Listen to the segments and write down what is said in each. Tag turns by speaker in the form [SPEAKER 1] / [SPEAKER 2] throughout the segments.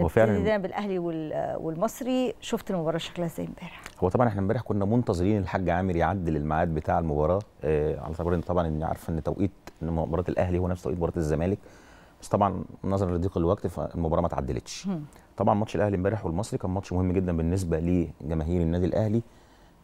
[SPEAKER 1] هو فعلا بالاهلي والمصري شفت المباراه شكلها ازاي امبارح
[SPEAKER 2] هو طبعا احنا امبارح كنا منتظرين الحاج عامر يعدل الميعاد بتاع المباراه آه على اعتبار ان طبعا ان عارفه ان توقيت ان مباراه الاهلي هو نفس توقيت مباراه الزمالك بس طبعا نظرا لضيق الوقت فالمباراه ما اتعدلتش طبعا ماتش الاهلي امبارح والمصري كان ماتش مهم جدا بالنسبه لجماهير النادي الاهلي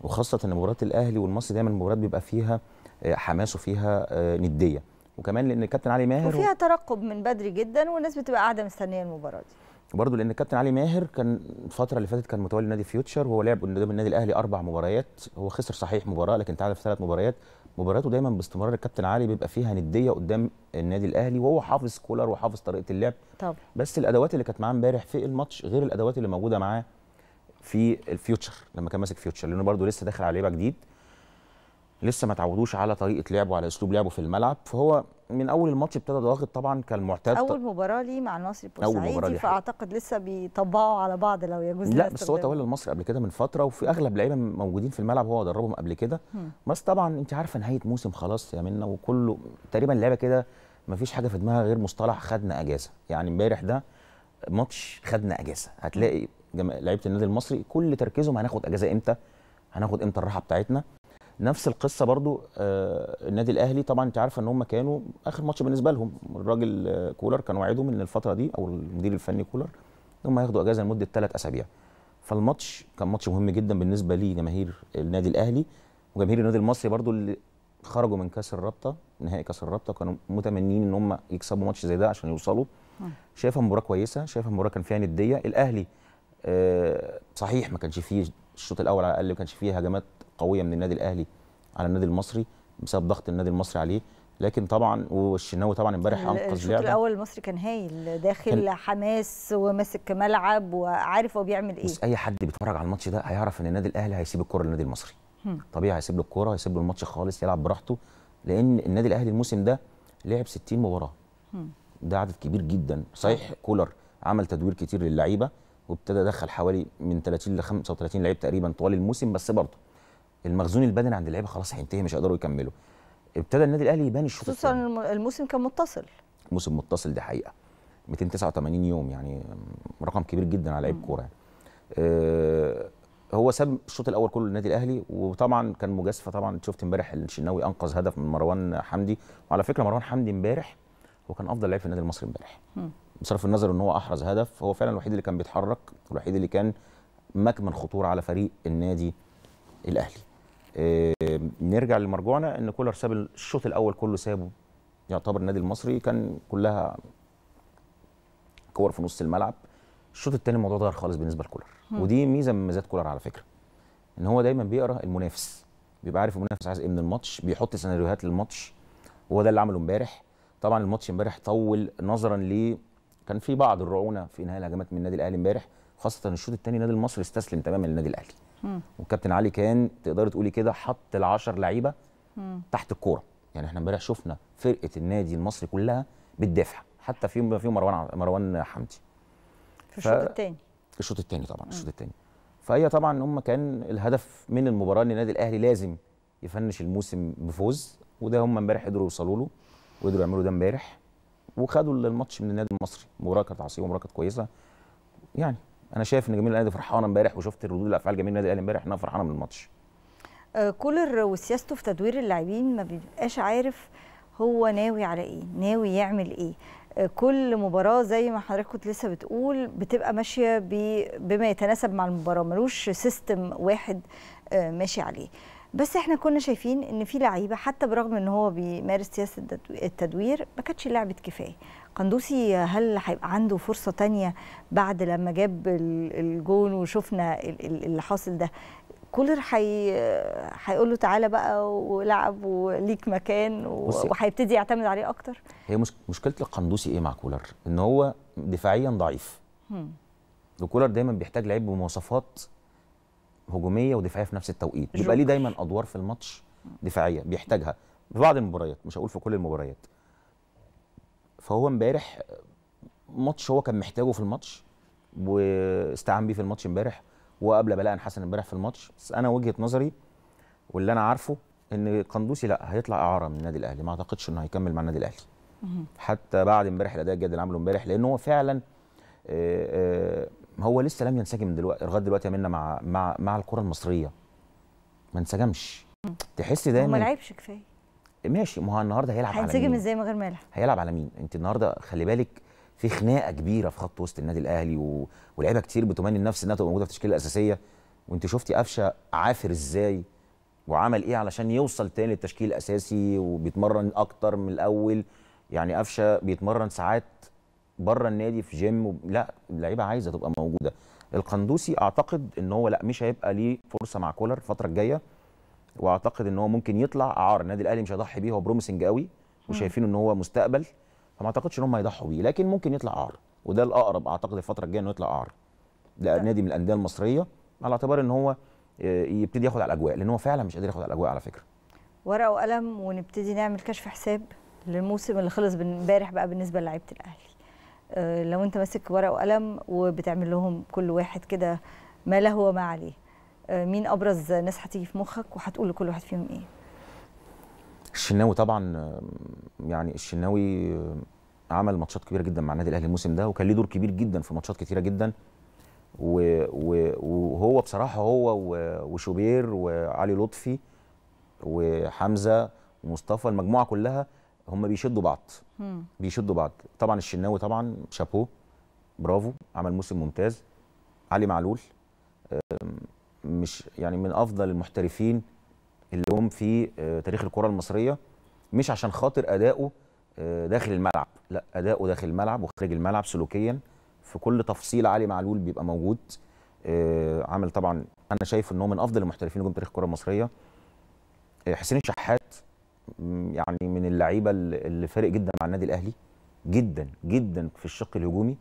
[SPEAKER 2] وخاصه ان مباراه الاهلي والمصري دايما المباريات بيبقى فيها آه، حماس وفيها آه، نديه وكمان لان الكابتن علي ماهر وفيها
[SPEAKER 1] ترقب من بدري جدا والناس بتبقى قاعده مستنيه المباراه دي
[SPEAKER 2] برضه لان الكابتن علي ماهر كان الفتره اللي فاتت كان متولي نادي فيوتشر وهو لعب قدام النادي الاهلي اربع مباريات هو خسر صحيح مباراه لكن تعادل في ثلاث مباريات مباراته دايما باستمرار الكابتن علي بيبقى فيها نديه قدام النادي الاهلي وهو حافظ كولر وحافظ طريقه اللعب طب. بس الادوات اللي كانت معاه امبارح في الماتش غير الادوات اللي موجوده معاه في الفيوتشر لما كان ماسك فيوتشر لانه برضه لسه داخل على لعيبه جديد لسه ما تعودوش على طريقه لعبه وعلى اسلوب لعبه في الملعب فهو من اول الماتش ابتدى ضاغط طبعا كالمعتاد اول
[SPEAKER 1] مباراه لي مع المصري البورسعيدي فاعتقد لسه بيطبعوا على بعض لو يجوز لا بس هو تولى
[SPEAKER 2] المصري قبل كده من فتره وفي اغلب لعيبه موجودين في الملعب هو دربهم قبل كده بس طبعا انت عارفه نهايه موسم خلاص يا منا وكله تقريبا اللعيبه كده ما فيش حاجه في دماغها غير مصطلح خدنا اجازه يعني امبارح ده ماتش خدنا اجازه هتلاقي لعيبه النادي المصري كل تركيزهم هناخد اجازه امتى هناخد امتى الراحه بتاعتنا نفس القصه برضو آه النادي الاهلي طبعا انت عارفه ان هم كانوا اخر ماتش بالنسبه لهم الراجل آه، كولر كان وعدهم ان الفتره دي او المدير الفني كولر ان هم ياخدوا اجازه لمده ثلاث اسابيع فالماتش كان ماتش مهم جدا بالنسبه لجماهير النادي الاهلي وجماهير النادي المصري برضو اللي خرجوا من كاس الرابطه نهائي كاس الرابطه كانوا متمنين ان هم يكسبوا ماتش زي ده عشان يوصلوا شايفها مباراه كويسه شايفها مباراه كان فيها نديه الاهلي آه صحيح ما كانش فيه الشوط الاول على الاقل ما كانش فيه هجمات قويه من النادي الاهلي على النادي المصري بسبب ضغط النادي المصري عليه لكن طبعا والشناوي طبعا امبارح انقذ الشوط الاول
[SPEAKER 1] المصري كان هايل داخل كان حماس وماسك ملعب وعارف هو بيعمل ايه بص
[SPEAKER 2] اي حد بيتفرج على الماتش ده هيعرف ان النادي الاهلي هيسيب الكره للنادي المصري هم. طبيعي هيسيب له الكوره هيسيب له الماتش خالص يلعب براحته لان النادي الاهلي الموسم ده لعب 60 مباراه هم. ده عدد كبير جدا صحيح كولر عمل تدوير كتير للعيبه وابتدى دخل حوالي من 30 ل 35 لعيب تقريبا طوال الموسم بس برضه المخزون البدني عند اللعيبه خلاص هينتهي مش هيقدروا يكملوا ابتدى النادي الاهلي يبان الشوط
[SPEAKER 1] خصوصا الموسم كان متصل
[SPEAKER 2] موسم متصل دي حقيقه 289 يوم يعني رقم كبير جدا على لعيب كوره يعني. أه هو ساب الشوط الاول كله للنادي الاهلي وطبعا كان مجازفه طبعا شفت امبارح الشناوي انقذ هدف من مروان حمدي وعلى فكره مروان حمدي امبارح هو كان افضل لعيب في النادي المصري امبارح بصرف النظر ان هو احرز هدف هو فعلا الوحيد اللي كان بيتحرك والوحيد اللي كان مكمن خطوره على فريق النادي الاهلي آه، نرجع لمرجوعنا ان كولر ساب الشوط الاول كله سابه يعتبر النادي المصري كان كلها كور في نص الملعب الشوط الثاني الموضوع اتغير خالص بالنسبه لكولر ودي ميزه من ميزات كولر على فكره ان هو دايما بيقرا المنافس بيبقى عارف المنافس عايز ايه من الماتش بيحط سيناريوهات للماتش وهو ده اللي عمله امبارح طبعا الماتش امبارح طول نظرا ل كان في بعض الرعونه في انهاء الهجمات من النادي الاهلي امبارح خاصه الشوط الثاني النادي المصري استسلم تماما للنادي الاهلي وكابتن علي كان تقدري تقولي كده حط ال10 لعيبه تحت الكوره يعني احنا امبارح شفنا فرقه النادي المصري كلها بتدافع حتى فيهم فيهم مروان مروان حمدي في الشوط ف... الثاني الشوط الثاني طبعا الشوط الثاني فهي طبعا هم كان الهدف من المباراه ان النادي الاهلي لازم يفنش الموسم بفوز وده هم امبارح قدروا يوصلوا له وقدروا يعملوا ده امبارح وخدوا الماتش من النادي المصري مباراه كانت عصيبه ومباراه كانت كويسه يعني انا شايف ان جميل الاهلي فرحانه امبارح وشفت ردود افعال جميل النادي الاهلي امبارح انها فرحانه من الماتش
[SPEAKER 1] آه كولر وسياسته في تدوير اللاعبين ما بيبقاش عارف هو ناوي على ايه ناوي يعمل ايه آه كل مباراه زي ما حضرتك كنت لسه بتقول بتبقى ماشيه بما يتناسب مع المباراه ملوش سيستم واحد آه ماشي عليه بس احنا كنا شايفين ان في لعيبه حتى برغم ان هو بيمارس سياسه التدوير ما كانتش لعبه كفايه قندوسي هل هيبقى عنده فرصه تانية بعد لما جاب الجون وشفنا اللي حاصل ده كولر حي... هيقول له تعالى بقى ولعب وليك مكان وهيبتدي يعتمد عليه اكتر
[SPEAKER 2] هي مش... مشكله القندوسي ايه مع كولر ان هو دفاعيا ضعيف وكولر دايما بيحتاج لعيب بمواصفات هجوميه ودفاعيه في نفس التوقيت بيبقى ليه دايما ادوار في الماتش دفاعيه بيحتاجها في بعض المباريات مش هقول في كل المباريات فهو امبارح ماتش هو كان محتاجه في الماتش واستعان بيه في الماتش امبارح وقبل بلاء حسن امبارح في الماتش بس انا وجهه نظري واللي انا عارفه ان قندوسي لا هيطلع اعاره من النادي الاهلي ما اعتقدش انه هيكمل مع النادي الاهلي حتى بعد امبارح الاداء الجيد اللي عمله امبارح لان هو فعلا آآ آه، آآ آه، هو لسه لم ينسجم دلوقتي لغايه دلوقتي يا مع مع مع الكره المصريه ما انسجمش تحسي دايما ما لعبش كفايه ماشي ما هو النهارده هيلعب على مين هينسجم ازاي من غير ما يلعب هيلعب على مين انت النهارده خلي بالك في خناقه كبيره في خط وسط النادي الاهلي و... ولعيبه كتير بتمني النفس انها تبقى موجوده في التشكيله الاساسيه وانت شفتي قفشه عافر ازاي وعمل ايه علشان يوصل تاني للتشكيل الاساسي وبيتمرن اكتر من الاول يعني قفشه بيتمرن ساعات بره النادي في جيم وب... لا اللعيبه عايزه تبقى موجوده القندوسي اعتقد ان هو لا مش هيبقى ليه فرصه مع كولر الفتره الجايه واعتقد ان هو ممكن يطلع اعار النادي الاهلي مش هيضحي بيه هو بروميسنج قوي وشايفينه ان هو مستقبل فما اعتقدش ان هم هيضحوا بيه لكن ممكن يطلع اعار وده الاقرب اعتقد الفتره الجايه انه يطلع اعاره لنادي من الانديه المصريه على اعتبار ان هو آه، يبتدي ياخد على الاجواء لان هو فعلا مش قادر ياخد على الاجواء على فكره
[SPEAKER 1] ورقه وقلم ونبتدي نعمل كشف حساب للموسم اللي خلص امبارح بقى بالنسبه للعيبه الاهلي آه، لو انت ماسك ورقه وقلم وبتعمل لهم كل واحد كده ما له وما عليه آه، مين ابرز ناس هتيجي في مخك وهتقول لكل واحد فيهم ايه
[SPEAKER 2] الشناوي طبعا يعني الشناوي عمل ماتشات كبيره جدا مع النادي الاهلي الموسم ده وكان ليه دور كبير جدا في ماتشات كتيره جدا وهو بصراحه هو وشوبير وعلي لطفي وحمزه ومصطفى المجموعه كلها هم بيشدوا بعض مم. بيشدوا بعض طبعا الشناوي طبعا شابوه برافو عمل موسم ممتاز علي معلول مش يعني من افضل المحترفين اللي هم في آه، تاريخ الكره المصريه مش عشان خاطر اداؤه آه، داخل الملعب لا اداؤه داخل الملعب وخارج الملعب سلوكيا في كل تفصيل علي معلول بيبقى موجود آه، عمل طبعا انا شايف ان هو من افضل المحترفين اللي جم تاريخ الكره المصريه حسين الشحات يعني من اللعيبه اللي فارق جدا مع النادي الاهلي جدا جدا في الشق الهجومي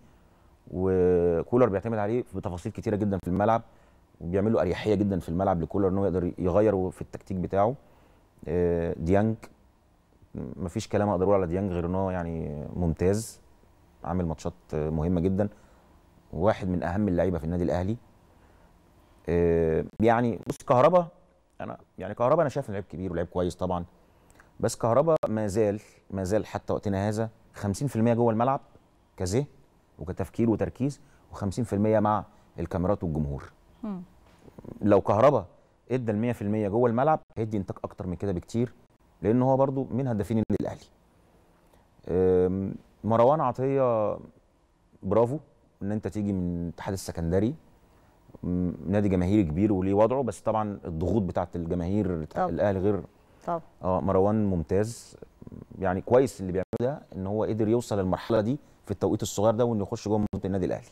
[SPEAKER 2] وكولر بيعتمد عليه في تفاصيل كتيره جدا في الملعب وبيعمل له اريحيه جدا في الملعب لكولر ان هو يقدر يغير في التكتيك بتاعه آه، ديانج مفيش كلام اقدر اقوله على ديانج غير ان هو يعني ممتاز عامل ماتشات مهمه جدا واحد من اهم اللعيبه في النادي الاهلي آه، يعني بص كهربا انا يعني كهربا انا شايف لعيب كبير ولعيب كويس طبعا بس كهربا ما زال ما زال حتى وقتنا هذا 50% جوه الملعب كذهن وكتفكير وتركيز و50% مع الكاميرات والجمهور م. لو كهربا ادى ال 100% جوه الملعب هيدي انتاج اكتر من كده بكتير لان هو برضو من هدافين النادي الاهلي مروان عطيه برافو ان انت تيجي من الاتحاد السكندري نادي جماهيري كبير وليه وضعه بس طبعا الضغوط بتاعه الجماهير الاهلي غير طب. اه مروان ممتاز يعني كويس اللي بيعمله ده ان هو قدر يوصل للمرحله دي في التوقيت الصغير ده وانه يخش جوه منطقه النادي الاهلي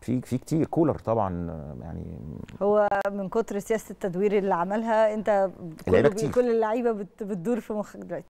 [SPEAKER 2] في في كتير كولر طبعا يعني
[SPEAKER 1] هو من كتر سياسه التدوير اللي عملها انت كل اللعيبه بتدور في مخك دلوقتي